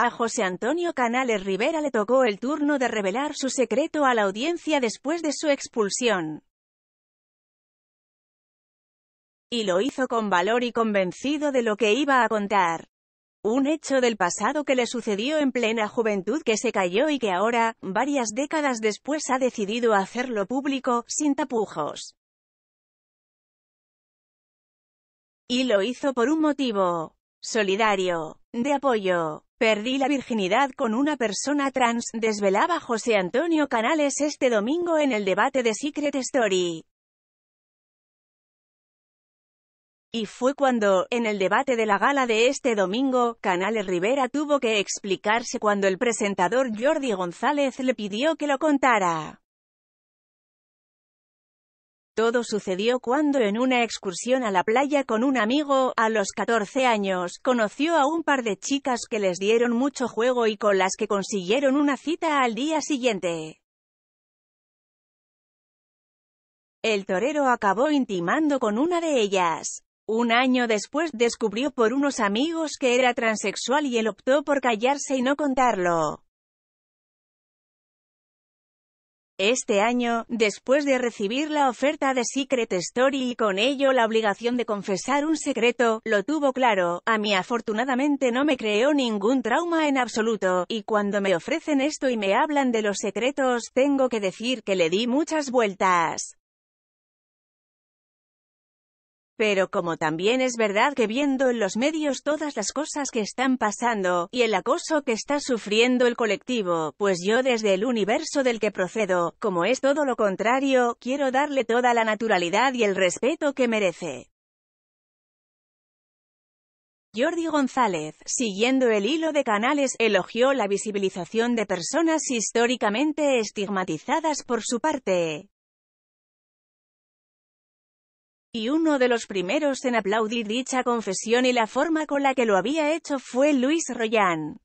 A José Antonio Canales Rivera le tocó el turno de revelar su secreto a la audiencia después de su expulsión. Y lo hizo con valor y convencido de lo que iba a contar. Un hecho del pasado que le sucedió en plena juventud que se cayó y que ahora, varias décadas después ha decidido hacerlo público, sin tapujos. Y lo hizo por un motivo solidario de apoyo. Perdí la virginidad con una persona trans, desvelaba José Antonio Canales este domingo en el debate de Secret Story. Y fue cuando, en el debate de la gala de este domingo, Canales Rivera tuvo que explicarse cuando el presentador Jordi González le pidió que lo contara. Todo sucedió cuando en una excursión a la playa con un amigo, a los 14 años, conoció a un par de chicas que les dieron mucho juego y con las que consiguieron una cita al día siguiente. El torero acabó intimando con una de ellas. Un año después descubrió por unos amigos que era transexual y él optó por callarse y no contarlo. Este año, después de recibir la oferta de Secret Story y con ello la obligación de confesar un secreto, lo tuvo claro, a mí afortunadamente no me creó ningún trauma en absoluto, y cuando me ofrecen esto y me hablan de los secretos, tengo que decir que le di muchas vueltas. Pero como también es verdad que viendo en los medios todas las cosas que están pasando, y el acoso que está sufriendo el colectivo, pues yo desde el universo del que procedo, como es todo lo contrario, quiero darle toda la naturalidad y el respeto que merece. Jordi González, siguiendo el hilo de canales, elogió la visibilización de personas históricamente estigmatizadas por su parte y uno de los primeros en aplaudir dicha confesión y la forma con la que lo había hecho fue Luis Rollán.